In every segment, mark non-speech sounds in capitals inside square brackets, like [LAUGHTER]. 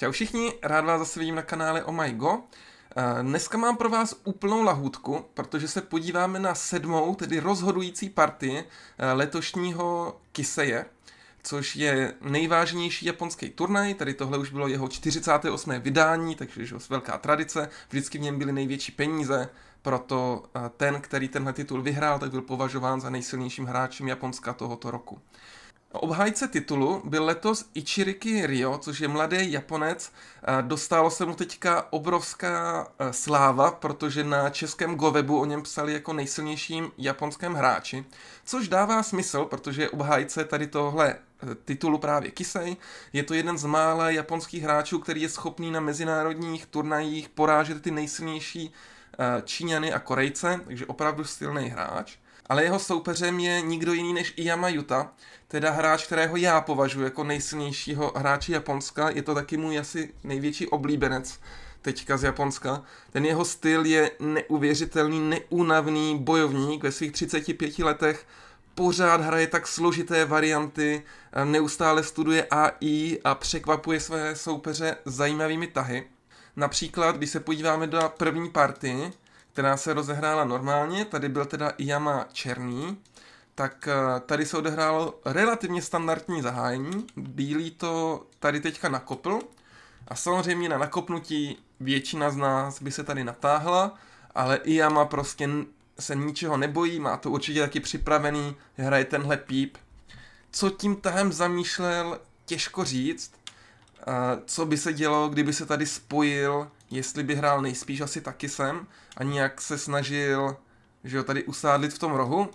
Čau všichni, rád vás zase vidím na kanále Oh My Go. Eh, dneska mám pro vás úplnou lahůdku, protože se podíváme na sedmou, tedy rozhodující partii eh, letošního Kiseje, což je nejvážnější japonský turnaj, tady tohle už bylo jeho 48. vydání, takže už velká tradice, vždycky v něm byly největší peníze, proto eh, ten, který tenhle titul vyhrál, tak byl považován za nejsilnějším hráčem Japonska tohoto roku. Obhájce titulu byl letos Ichiriki Ryo, což je mladý Japonec. Dostalo se mu teďka obrovská e, sláva, protože na českém govebu o něm psali jako nejsilnějším japonském hráči, což dává smysl, protože obhájce tady tohle e, titulu právě Kisei. Je to jeden z mála japonských hráčů, který je schopný na mezinárodních turnajích porážet ty nejsilnější e, Číňany a Korejce, takže opravdu silný hráč ale jeho soupeřem je nikdo jiný než Iyama Yuta, teda hráč, kterého já považuji jako nejsilnějšího hráče Japonska, je to taky můj asi největší oblíbenec teďka z Japonska. Ten jeho styl je neuvěřitelný, neúnavný bojovník ve svých 35 letech, pořád hraje tak složité varianty, neustále studuje AI a překvapuje své soupeře zajímavými tahy. Například, když se podíváme do první party, která se rozehrála normálně, tady byl teda Yama černý, tak eh, tady se odehrálo relativně standardní zahájení, bílý to tady teďka nakopl a samozřejmě na nakopnutí většina z nás by se tady natáhla, ale Iyama prostě se ničeho nebojí, má to určitě taky připravený, hraje tenhle píp. Co tím tahem zamýšlel, těžko říct, eh, co by se dělo, kdyby se tady spojil jestli by hrál nejspíš asi taky sem a nějak se snažil že jo, tady usádlit v tom rohu.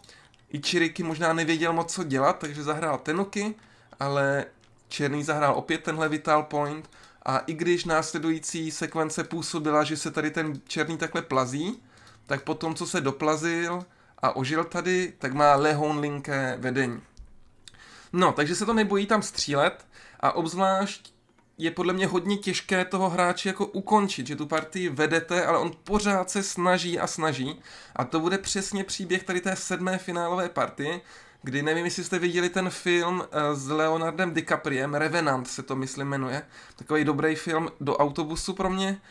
Ichiriki možná nevěděl moc, co dělat, takže zahrál Tenuki, ale Černý zahrál opět tenhle Vital Point a i když následující sekvence působila, že se tady ten Černý takhle plazí, tak potom, co se doplazil a ožil tady, tak má lehounlinké vedení. No, takže se to nebojí tam střílet a obzvlášť je podle mě hodně těžké toho hráče jako ukončit, že tu partii vedete, ale on pořád se snaží a snaží. A to bude přesně příběh tady té sedmé finálové partie, kdy nevím, jestli jste viděli ten film eh, s Leonardem DiCapriem, Revenant se to myslím jmenuje, takový dobrý film do autobusu pro mě,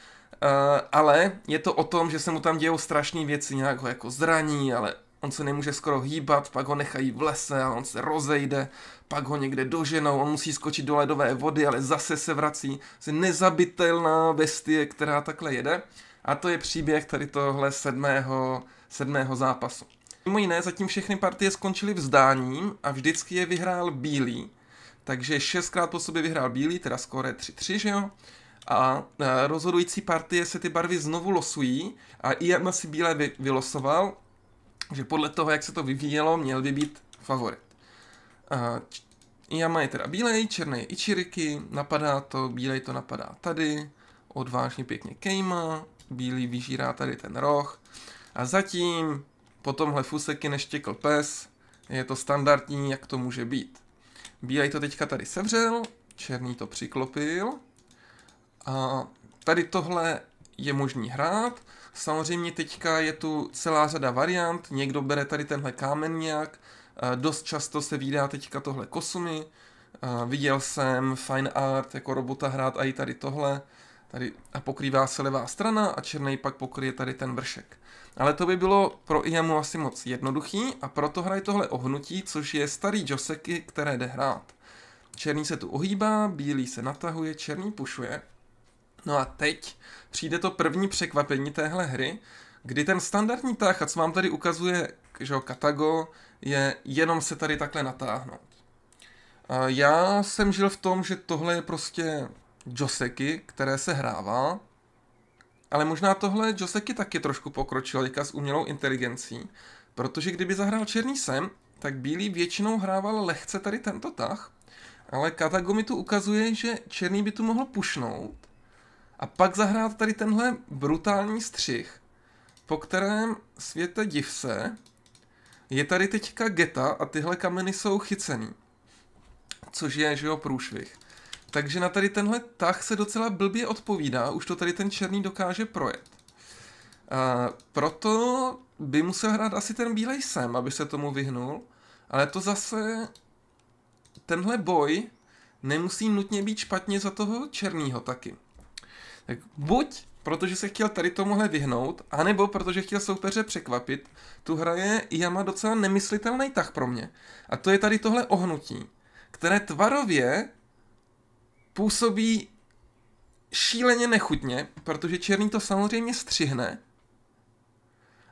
eh, ale je to o tom, že se mu tam dějou strašné věci, nějak ho jako zraní, ale on se nemůže skoro hýbat, pak ho nechají v lese a on se rozejde, pak ho někde doženou, on musí skočit do ledové vody, ale zase se vrací. Je nezabitelná bestie, která takhle jede. A to je příběh tady tohle sedmého, sedmého zápasu. Mimo jiné, zatím všechny partie skončily vzdáním a vždycky je vyhrál bílý. Takže šestkrát po sobě vyhrál bílý, teda skóre 3-3, že jo? A e, rozhodující partie se ty barvy znovu losují a IM si bílé vy, vylosoval, že podle toho, jak se to vyvíjelo, měl by být favorit. A já je teda bílej, černý je Ichiriki, napadá to, bílej to napadá tady, odvážně pěkně Kejma, bílý vyžírá tady ten roh. A zatím po tomhle fuseky neštěkl pes, je to standardní, jak to může být. Bílej to teďka tady sevřel, černý to přiklopil. A tady tohle je možný hrát. Samozřejmě teďka je tu celá řada variant, někdo bere tady tenhle kámen nějak, Dost často se vydá teďka tohle kosumy, viděl jsem Fine Art jako robota hrát a i tady tohle. Tady a pokrývá se levá strana a černý pak pokryje tady ten vršek. Ale to by bylo pro Iamu asi moc jednoduchý a proto hraj tohle ohnutí, což je starý Joseky, které jde hrát. Černý se tu ohýbá, bílý se natahuje, černý pušuje. No a teď přijde to první překvapení téhle hry, Kdy ten standardní tah, a co vám tady ukazuje, že jo, Katago, je jenom se tady takhle natáhnout. A já jsem žil v tom, že tohle je prostě Joseky, které se hrává, ale možná tohle Joseky taky trošku pokročil teďka s umělou inteligencí, protože kdyby zahrál Černý sem, tak Bílý většinou hrával lehce tady tento tah, ale Katago mi tu ukazuje, že Černý by tu mohl pušnout a pak zahrát tady tenhle brutální střih, po kterém světe div se, je tady teďka geta a tyhle kameny jsou chycený. Což je, že jo, průšvih. Takže na tady tenhle tah se docela blbě odpovídá, už to tady ten černý dokáže projet. A proto by musel hrát asi ten bílej sem, aby se tomu vyhnul, ale to zase tenhle boj nemusí nutně být špatně za toho černýho taky. Tak buď protože se chtěl tady tomuhle vyhnout, anebo protože chtěl soupeře překvapit, tu hraje Jama docela nemyslitelný tah pro mě. A to je tady tohle ohnutí, které tvarově působí šíleně nechutně, protože Černý to samozřejmě střihne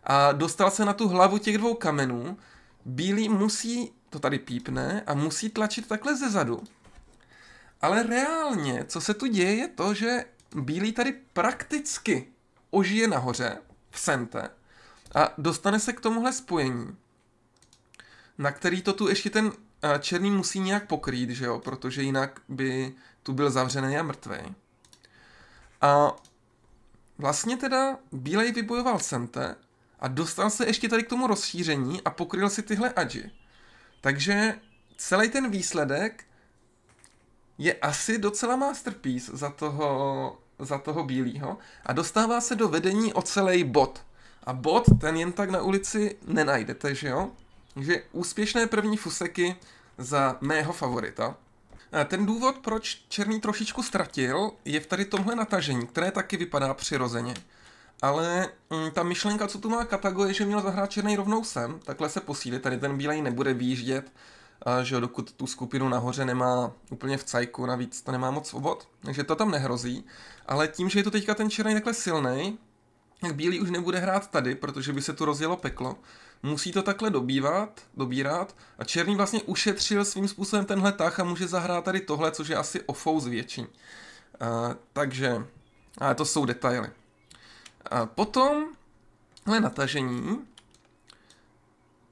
a dostal se na tu hlavu těch dvou kamenů, Bílý musí, to tady pípne, a musí tlačit takhle ze zadu. Ale reálně, co se tu děje, je to, že Bílý tady prakticky ožije nahoře v Sente a dostane se k tomuhle spojení, na který to tu ještě ten eh, černý musí nějak pokrýt, že jo, protože jinak by tu byl zavřený a mrtvej. A vlastně teda Bílej vybojoval Sente a dostal se ještě tady k tomu rozšíření a pokryl si tyhle adži. Takže celý ten výsledek je asi docela masterpiece za toho, za toho bílého a dostává se do vedení o celý bod. A bod ten jen tak na ulici nenajdete, že jo? Takže úspěšné první fuseky za mého favorita. A ten důvod, proč Černý trošičku ztratil, je v tady tomhle natažení, které taky vypadá přirozeně. Ale mm, ta myšlenka, co tu má Katago, je, že měl zahrát Černý rovnou sem, takhle se posílit, tady ten bílej nebude výjíždět, a že dokud tu skupinu nahoře nemá úplně v cajku, navíc to nemá moc svobod, takže to tam nehrozí, ale tím, že je to teďka ten černý takhle silný, tak bílý už nebude hrát tady, protože by se tu rozjelo peklo. Musí to takhle dobývat, dobírat a černý vlastně ušetřil svým způsobem tenhle tah a může zahrát tady tohle, což je asi ofou zvětší. větší. Uh, takže, ale to jsou detaily. Uh, potom, ale natažení,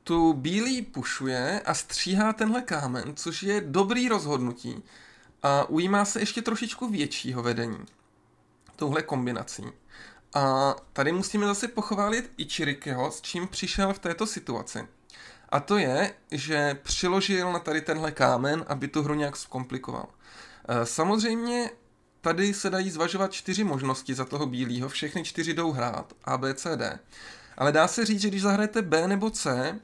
tu bílý pušuje a stříhá tenhle kámen, což je dobrý rozhodnutí. A ujímá se ještě trošičku většího vedení touhle kombinací. A tady musíme zase pochválit Ichirikeho, s čím přišel v této situaci. A to je, že přiložil na tady tenhle kámen, aby tu hru nějak zkomplikoval. E, samozřejmě tady se dají zvažovat čtyři možnosti za toho bílého, všechny čtyři jdou hrát, A, B, C, D. Ale dá se říct, že když zahrajete B nebo C,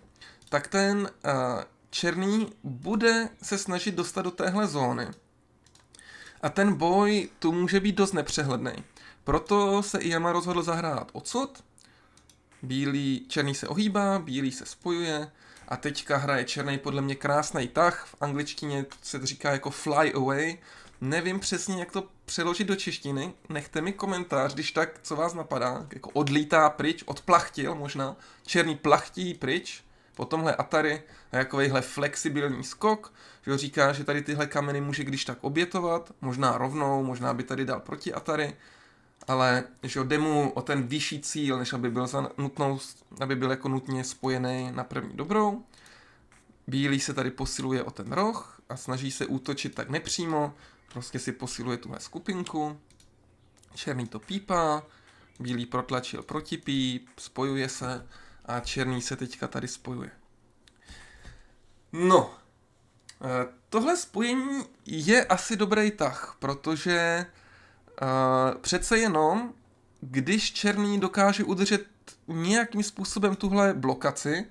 tak ten uh, černý bude se snažit dostat do téhle zóny. A ten boj tu může být dost nepřehledný. Proto se i Iyama rozhodl zahrát odsud. Bílý, černý se ohýbá, bílý se spojuje a teďka hraje černý podle mě krásný tah. V angličtině se to říká jako fly away. Nevím přesně, jak to přeložit do češtiny. Nechte mi komentář, když tak, co vás napadá. Jako odlítá pryč, odplachtil možná. Černý plachtí pryč po tomhle Atari na takovýhle flexibilní skok, že ho říká, že tady tyhle kameny může když tak obětovat, možná rovnou, možná by tady dal proti Atari, ale že jde mu o ten vyšší cíl, než aby byl, za nutnou, aby byl jako nutně spojený na první dobrou. Bílý se tady posiluje o ten roh a snaží se útočit tak nepřímo, prostě si posiluje tuhle skupinku. Černý to pípá, bílý protlačil protipíp, spojuje se a černý se teďka tady spojuje. No, eh, tohle spojení je asi dobrý tah, protože eh, přece jenom, když černý dokáže udržet nějakým způsobem tuhle blokaci,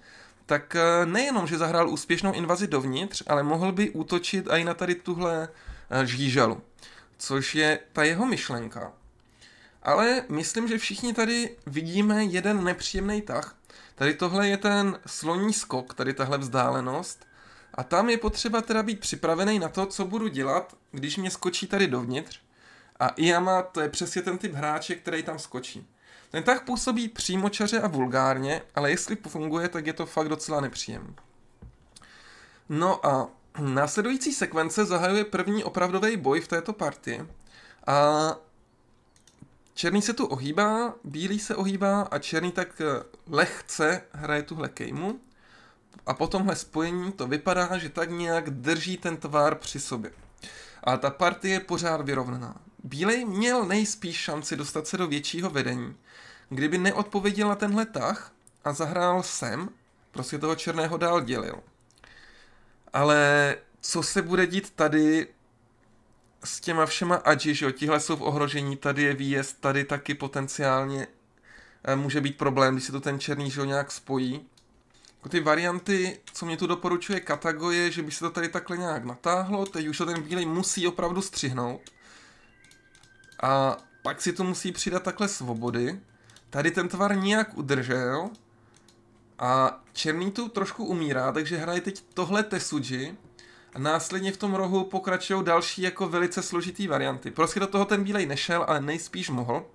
tak eh, nejenom, že zahrál úspěšnou invazi dovnitř, ale mohl by útočit i na tady tuhle žížalu, což je ta jeho myšlenka. Ale myslím, že všichni tady vidíme jeden nepříjemný tah, Tady tohle je ten sloní skok, tady tahle vzdálenost. A tam je potřeba teda být připravený na to, co budu dělat, když mě skočí tady dovnitř. A Iama to je přesně ten typ hráče, který tam skočí. Ten tak působí přímočaře a vulgárně, ale jestli funguje, tak je to fakt docela nepříjemný. No a následující sekvence zahajuje první opravdový boj v této partii. A Černý se tu ohýbá, bílý se ohýbá a černý tak eh, lehce hraje tuhle kejmu. A po tomhle spojení to vypadá, že tak nějak drží ten tvár při sobě. A ta partie je pořád vyrovnaná. Bílej měl nejspíš šanci dostat se do většího vedení, kdyby neodpověděl na tenhle tah a zahrál sem, prostě toho černého dál dělil. Ale co se bude dít tady, s těma všema ADŽI, že jo, tihle jsou v ohrožení, tady je výjezd, tady taky potenciálně eh, může být problém, když se to ten černý, že jo, nějak spojí. Jako ty varianty, co mě tu doporučuje Katago, je, že by se to tady takhle nějak natáhlo, teď už to ten bílej musí opravdu střihnout. A pak si to musí přidat takhle svobody. Tady ten tvar nějak udržel. A černý tu trošku umírá, takže hraje teď tohle Tesuji následně v tom rohu pokračují další jako velice složitý varianty. Prostě do toho ten bílej nešel, ale nejspíš mohl.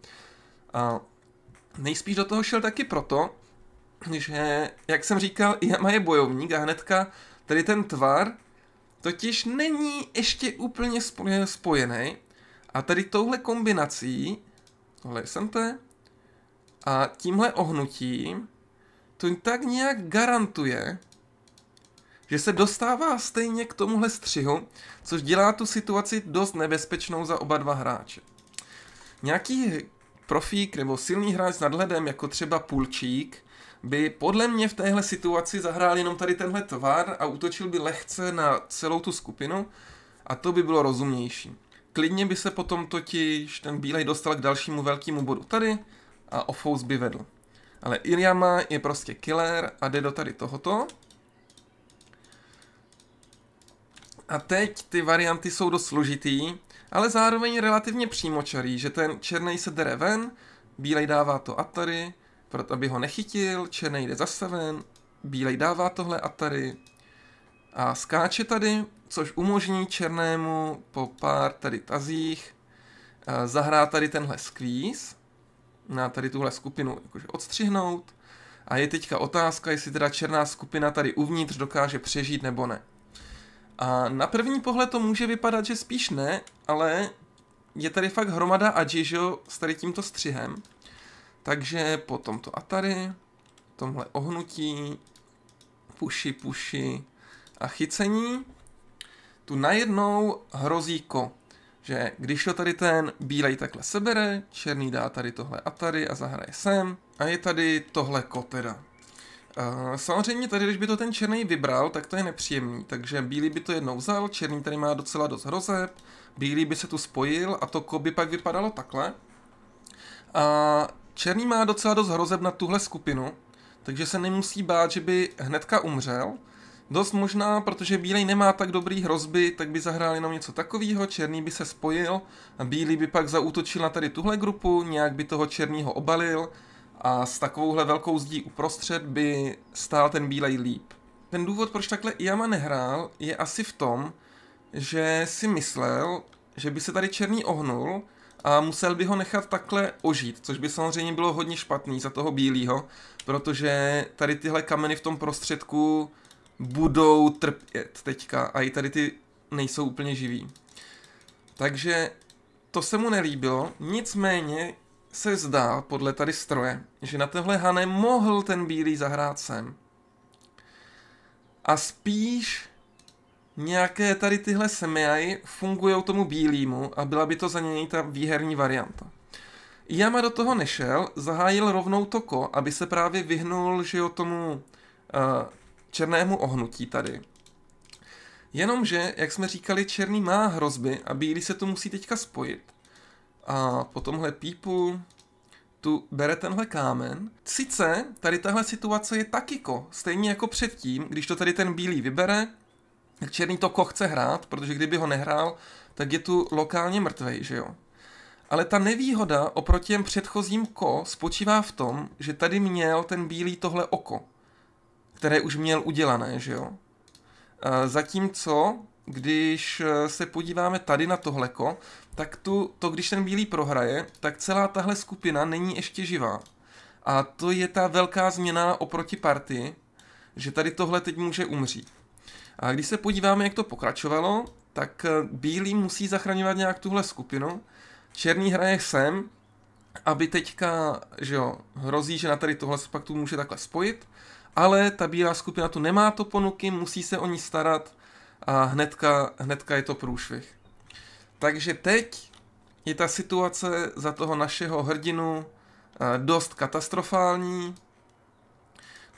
A nejspíš do toho šel taky proto, že, jak jsem říkal, Yama je bojovník a hnedka tady ten tvar totiž není ještě úplně spojený. A tady touhle kombinací, tohle jsem to, a tímhle ohnutím, to tak nějak garantuje, že se dostává stejně k tomuhle střihu, což dělá tu situaci dost nebezpečnou za oba dva hráče. Nějaký profík nebo silný hráč s nadhledem, jako třeba Pulčík, by podle mě v téhle situaci zahrál jenom tady tenhle tvar a útočil by lehce na celou tu skupinu a to by bylo rozumnější. Klidně by se potom totiž ten bílej dostal k dalšímu velkému bodu tady a Ofous by vedl. Ale Iriama je prostě killer a jde do tady tohoto A teď ty varianty jsou dost složitý, ale zároveň relativně přímočarý, že ten černý se dere ven, bílej dává to Atari, proto aby ho nechytil, černý jde zase ven, bílej dává tohle Atari a skáče tady, což umožní černému po pár tady tazích eh, zahrát tady tenhle skvíz, na tady tuhle skupinu jakože odstřihnout a je teďka otázka, jestli teda černá skupina tady uvnitř dokáže přežít nebo ne. A na první pohled to může vypadat, že spíš ne, ale je tady fakt hromada Agi, že jo, s tady tímto střihem. Takže po tomto Atari, tomhle ohnutí, puši, puši a chycení, tu najednou hrozí ko. Že když to tady ten bílej takhle sebere, černý dá tady tohle Atari a zahraje sem a je tady tohle ko teda samozřejmě tady, když by to ten černý vybral, tak to je nepříjemný, takže bílý by to jednou vzal, černý tady má docela dost hrozeb, bílý by se tu spojil a to koby by pak vypadalo takhle. A černý má docela dost hrozeb na tuhle skupinu, takže se nemusí bát, že by hnedka umřel. Dost možná, protože bílej nemá tak dobrý hrozby, tak by zahrál jenom něco takového, černý by se spojil, a bílý by pak zautočil na tady tuhle grupu, nějak by toho černýho obalil, a s takovouhle velkou zdí uprostřed by stál ten bílej líp. Ten důvod, proč takhle Iyama nehrál, je asi v tom, že si myslel, že by se tady černý ohnul a musel by ho nechat takhle ožít, což by samozřejmě bylo hodně špatný za toho bílého, protože tady tyhle kameny v tom prostředku budou trpět teďka a i tady ty nejsou úplně živý. Takže to se mu nelíbilo, nicméně se zdá, podle tady stroje, že na tohle Hane mohl ten bílý zahrát sem. A spíš nějaké tady tyhle semiaj fungují tomu bílýmu a byla by to za něj ta výherní varianta. Jama do toho nešel, zahájil rovnou toko, aby se právě vyhnul, že jo, tomu uh, černému ohnutí tady. Jenomže, jak jsme říkali, černý má hrozby a bílý se to musí teďka spojit a po tomhle pípu tu bere tenhle kámen. Sice tady tahle situace je ko, stejně jako předtím, když to tady ten bílý vybere, tak černý to ko chce hrát, protože kdyby ho nehrál, tak je tu lokálně mrtvej, že jo. Ale ta nevýhoda oproti těm předchozím ko spočívá v tom, že tady měl ten bílý tohle oko, které už měl udělané, že jo. Zatímco když eh, se podíváme tady na tohleko, tak tu, to, když ten bílý prohraje, tak celá tahle skupina není ještě živá. A to je ta velká změna oproti partii, že tady tohle teď může umřít. A když se podíváme, jak to pokračovalo, tak eh, bílý musí zachraňovat nějak tuhle skupinu, černý hraje sem, aby teďka, že jo, hrozí, že na tady tohle se pak tu může takhle spojit, ale ta bílá skupina tu nemá to ponuky, musí se o ní starat, a hnedka, hnedka je to průšvih. Takže teď je ta situace za toho našeho hrdinu eh, dost katastrofální.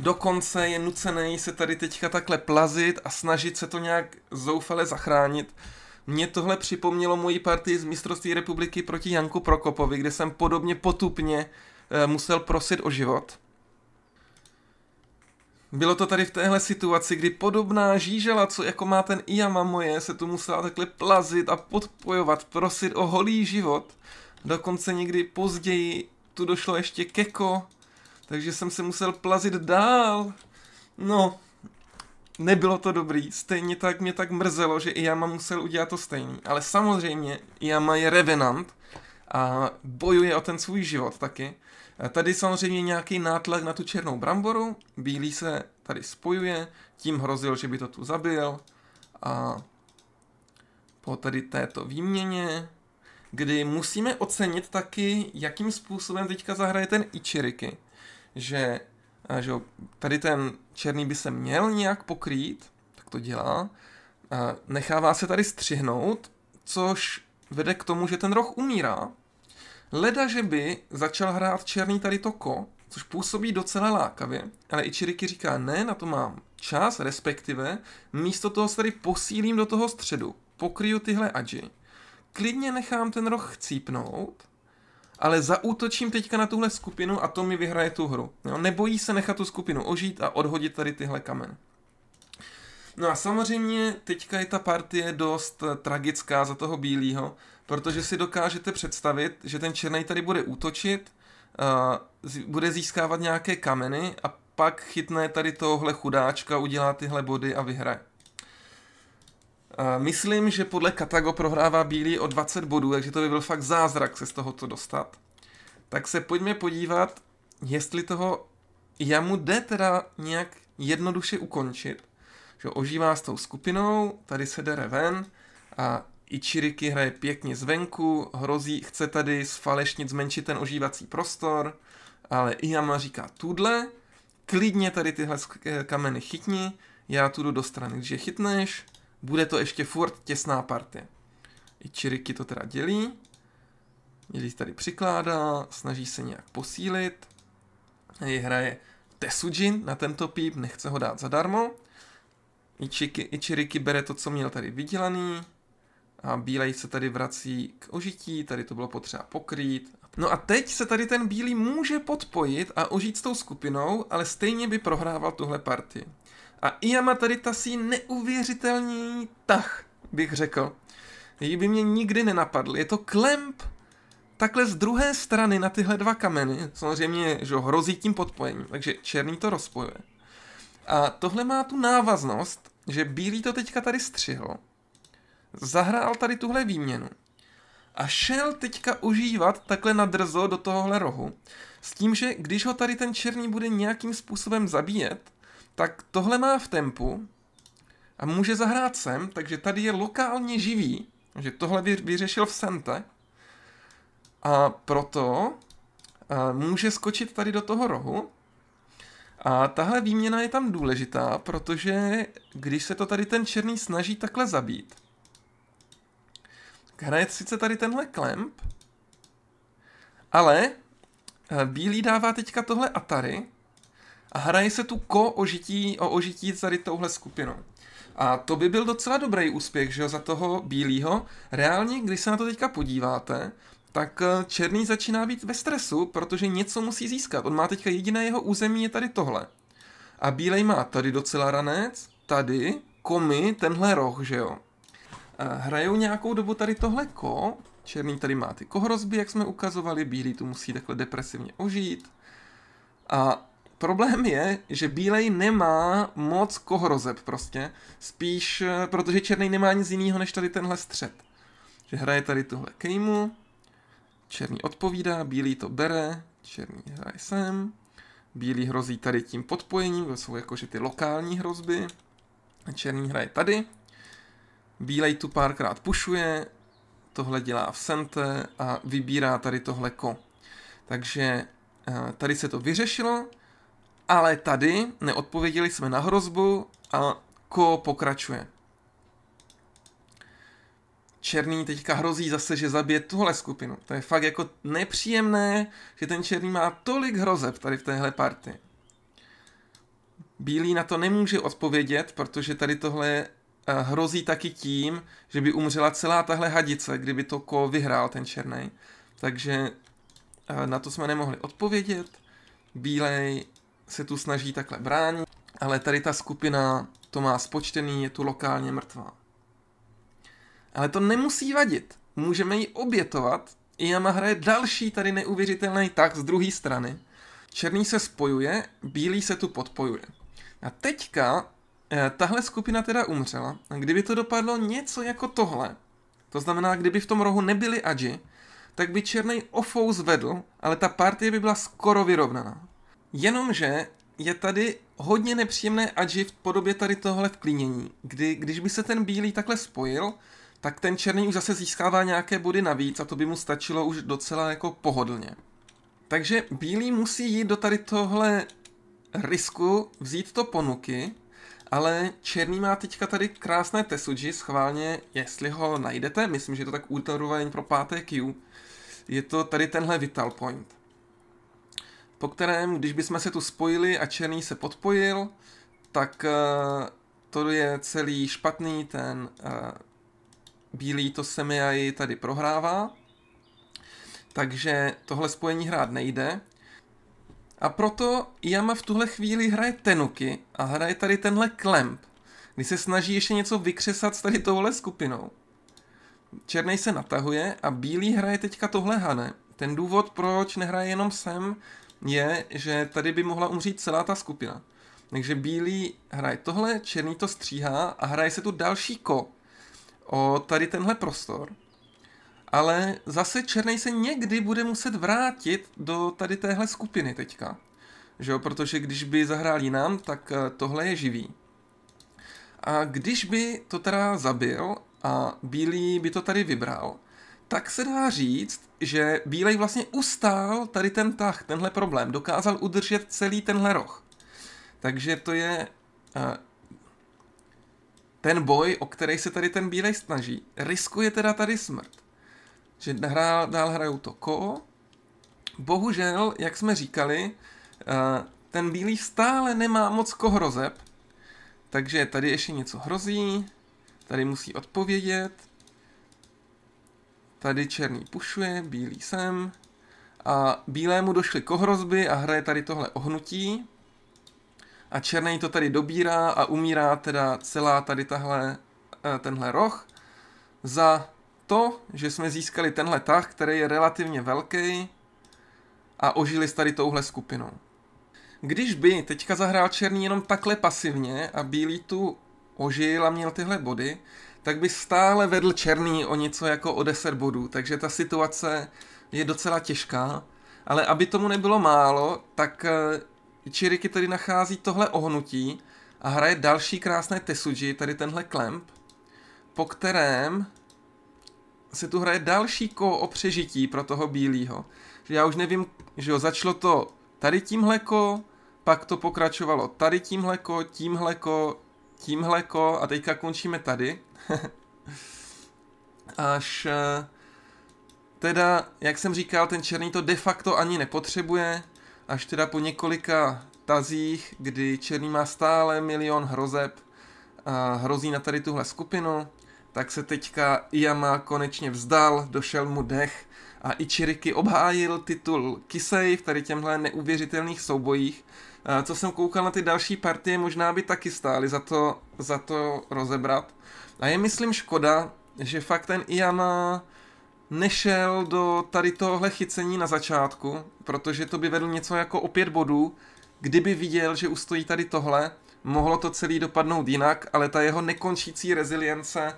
Dokonce je nucený se tady teďka takhle plazit a snažit se to nějak zoufale zachránit. Mně tohle připomnělo moji partii z mistrovství republiky proti Janku Prokopovi, kde jsem podobně potupně eh, musel prosit o život. Bylo to tady v téhle situaci, kdy podobná žížela, co jako má ten moje, se tu musela takhle plazit a podpojovat, prosit o holý život. Dokonce někdy později tu došlo ještě keko, takže jsem se musel plazit dál. No, nebylo to dobrý. Stejně tak mě tak mrzelo, že Iyama musel udělat to stejný. Ale samozřejmě Iyama je revenant, a bojuje o ten svůj život taky. E, tady samozřejmě nějaký nátlak na tu černou bramboru, Bílý se tady spojuje, tím hrozil, že by to tu zabil a po tady této výměně, kdy musíme ocenit taky, jakým způsobem teďka zahraje ten Ichiriki, že, e, že tady ten černý by se měl nějak pokrýt, tak to dělá, e, nechává se tady střihnout, což vede k tomu, že ten roh umírá, Leda, že by začal hrát černý tady toko, což působí docela lákavě, ale Ichiriki říká, ne, na to mám čas, respektive místo toho se tady posílím do toho středu, pokryju tyhle adži, klidně nechám ten roh chcípnout, ale zaútočím teďka na tuhle skupinu a to mi vyhraje tu hru. Jo? Nebojí se nechat tu skupinu ožít a odhodit tady tyhle kameny. No a samozřejmě teďka je ta partie dost eh, tragická za toho bílého, protože si dokážete představit, že ten černý tady bude útočit, uh, bude získávat nějaké kameny a pak chytne tady tohle chudáčka, udělá tyhle body a vyhraje. myslím, že podle Katago prohrává bílý o 20 bodů, takže to by byl fakt zázrak se z tohoto dostat. Tak se pojďme podívat, jestli toho jamu jde teda nějak jednoduše ukončit že ožívá s tou skupinou, tady se dere ven a Ichiriki hraje pěkně zvenku, hrozí, chce tady sfalešnit, zmenšit ten ožívací prostor, ale Iyama říká tudle, klidně tady tyhle kameny chytni, já tu jdu do strany, když je chytneš, bude to ještě furt těsná partie. Ichiriki to teda dělí, Dělí tady přikládá, snaží se nějak posílit, hraje Tesujin na tento píp, nechce ho dát zadarmo, Ichiki, Ichiriki bere to, co měl tady vydělaný. A bílej se tady vrací k ožití, tady to bylo potřeba pokrýt. No a teď se tady ten bílý může podpojit a ožít s tou skupinou, ale stejně by prohrával tuhle partii. A Iyama tady tasí neuvěřitelný tah, bych řekl. Její by mě nikdy nenapadl. Je to klemp takhle z druhé strany na tyhle dva kameny. Samozřejmě, že hrozí tím podpojením, takže černý to rozpojuje. A tohle má tu návaznost že Bílý to teďka tady střihl, zahrál tady tuhle výměnu a šel teďka užívat takhle nadrzo do tohohle rohu, s tím, že když ho tady ten černý bude nějakým způsobem zabíjet, tak tohle má v tempu a může zahrát sem, takže tady je lokálně živý, že tohle vyřešil v Sente a proto může skočit tady do toho rohu a tahle výměna je tam důležitá, protože když se to tady ten černý snaží takhle zabít, hraje sice tady tenhle klemp, ale eh, bílý dává teďka tohle Atari a hraje se tu ko ožití, o ožití tady touhle skupinou. A to by byl docela dobrý úspěch, že jo, za toho bílého. Reálně, když se na to teďka podíváte, tak eh, Černý začíná být ve stresu, protože něco musí získat. On má teďka jediné jeho území je tady tohle. A Bílej má tady docela ranec, tady, komy, tenhle roh, že jo. Eh, hrajou nějakou dobu tady tohle ko, Černý tady má ty kohrozby, jak jsme ukazovali, Bílý tu musí takhle depresivně ožít. A problém je, že Bílej nemá moc kohrozeb prostě, spíš eh, protože Černý nemá nic jiného než tady tenhle střed. Že hraje tady tuhle kejmu, Černý odpovídá, bílý to bere, černý hraje sem, bílý hrozí tady tím podpojením, to jsou jakože ty lokální hrozby, černý hraje tady, bílej tu párkrát pušuje, tohle dělá v sente a vybírá tady tohle ko. Takže eh, tady se to vyřešilo, ale tady neodpověděli jsme na hrozbu a ko pokračuje černý teďka hrozí zase, že zabije tuhle skupinu. To je fakt jako nepříjemné, že ten černý má tolik hrozeb tady v téhle party. Bílý na to nemůže odpovědět, protože tady tohle eh, hrozí taky tím, že by umřela celá tahle hadice, kdyby to ko vyhrál ten černý. Takže eh, na to jsme nemohli odpovědět. Bílej se tu snaží takhle bránit, ale tady ta skupina to má spočtený, je tu lokálně mrtvá. Ale to nemusí vadit. Můžeme ji obětovat. Iyama hraje další tady neuvěřitelný tak z druhé strany. Černý se spojuje, bílý se tu podpojuje. A teďka eh, tahle skupina teda umřela. A kdyby to dopadlo něco jako tohle, to znamená, kdyby v tom rohu nebyli Aji, tak by černý ofou zvedl, ale ta partie by byla skoro vyrovnaná. Jenomže je tady hodně nepříjemné Aji v podobě tady tohle vklínění, kdy když by se ten bílý takhle spojil, tak ten černý už zase získává nějaké body navíc a to by mu stačilo už docela jako pohodlně. Takže bílý musí jít do tady tohle risku, vzít to ponuky, ale černý má teďka tady krásné Tesuji, schválně, jestli ho najdete, myslím, že je to tak úroveň pro páté Q, je to tady tenhle Vital Point. Po kterém, když bychom se tu spojili a černý se podpojil, tak uh, to je celý špatný ten eh, Bílý to Semiai tady prohrává, takže tohle spojení hrát nejde. A proto Yama v tuhle chvíli hraje Tenuky a hraje tady tenhle klemp, kdy se snaží ještě něco vykřesat s tady tohle skupinou. Černý se natahuje a bílý hraje teďka tohle Hane. Ten důvod, proč nehraje jenom sem, je, že tady by mohla umřít celá ta skupina. Takže bílý hraje tohle, černý to stříhá a hraje se tu další ko, o tady tenhle prostor. Ale zase černý se někdy bude muset vrátit do tady téhle skupiny teďka. Že jo? Protože když by zahrál jinam, tak eh, tohle je živý. A když by to teda zabil a Bílý by to tady vybral, tak se dá říct, že Bílej vlastně ustál tady ten tah, tenhle problém, dokázal udržet celý tenhle roh. Takže to je eh, ten boj, o který se tady ten bílej snaží, riskuje teda tady smrt. Že dál, dál hrajou to ko. Bohužel, jak jsme říkali, eh, ten bílý stále nemá moc hrozeb. takže tady ještě něco hrozí, tady musí odpovědět, tady černý pušuje, bílý sem a bílému došly kohrozby a hraje tady tohle ohnutí, a černý to tady dobírá a umírá teda celá tady tahle, eh, tenhle roh za to, že jsme získali tenhle tah, který je relativně velký a ožili s tady touhle skupinou. Když by teďka zahrál černý jenom takhle pasivně a bílý tu ožil a měl tyhle body, tak by stále vedl černý o něco jako o 10 bodů, takže ta situace je docela těžká. Ale aby tomu nebylo málo, tak eh, Ichiriki tady nachází tohle ohnutí a hraje další krásné Tesuji, tady tenhle klemp, po kterém se tu hraje další ko o přežití pro toho bílého. Já už nevím, že jo, začalo to tady tímhle ko, pak to pokračovalo tady tímhle ko, tímhle ko, tímhle ko a teďka končíme tady. [LAUGHS] Až eh, teda, jak jsem říkal, ten černý to de facto ani nepotřebuje, až teda po několika tazích, kdy Černý má stále milion hrozeb a hrozí na tady tuhle skupinu, tak se teďka Iyama konečně vzdal, došel mu dech a Ichiriki obhájil titul Kisei v tady těmhle neuvěřitelných soubojích. A co jsem koukal na ty další partie, možná by taky stály za to, za to rozebrat. A je myslím škoda, že fakt ten Iyama nešel do tady tohle chycení na začátku, protože to by vedl něco jako o pět bodů, kdyby viděl, že ustojí tady tohle, mohlo to celý dopadnout jinak, ale ta jeho nekončící rezilience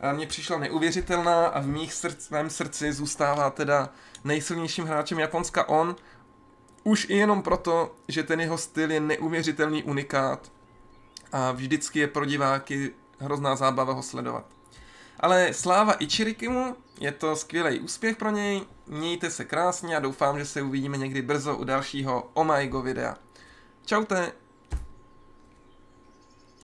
eh, mě přišla neuvěřitelná a v mých srdc, mém srdci zůstává teda nejsilnějším hráčem Japonska on, už i jenom proto, že ten jeho styl je neuvěřitelný unikát a vždycky je pro diváky hrozná zábava ho sledovat. Ale sláva Ichirikimu je to skvělý úspěch pro něj, mějte se krásně a doufám, že se uvidíme někdy brzo u dalšího Oh My Go videa. Čaute!